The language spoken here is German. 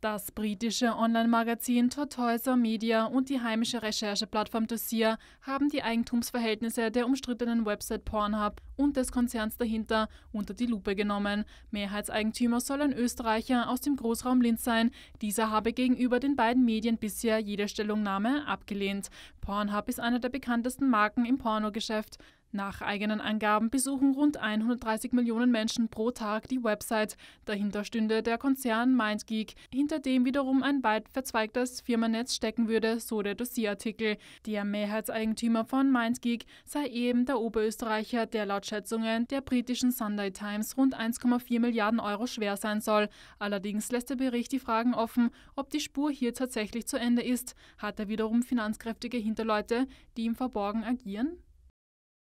Das britische Online-Magazin Tortoiser Media und die heimische Rechercheplattform Dossier haben die Eigentumsverhältnisse der umstrittenen Website Pornhub und des Konzerns dahinter unter die Lupe genommen. Mehrheitseigentümer soll ein Österreicher aus dem Großraum Linz sein. Dieser habe gegenüber den beiden Medien bisher jede Stellungnahme abgelehnt. Pornhub ist eine der bekanntesten Marken im Pornogeschäft. Nach eigenen Angaben besuchen rund 130 Millionen Menschen pro Tag die Website. Dahinter stünde der Konzern MindGeek, hinter dem wiederum ein weit verzweigtes Firmennetz stecken würde, so der Dossierartikel. Der Mehrheitseigentümer von MindGeek sei eben der Oberösterreicher, der laut Schätzungen der britischen Sunday Times rund 1,4 Milliarden Euro schwer sein soll. Allerdings lässt der Bericht die Fragen offen, ob die Spur hier tatsächlich zu Ende ist. Hat er wiederum finanzkräftige Hinterleute, die im Verborgen agieren?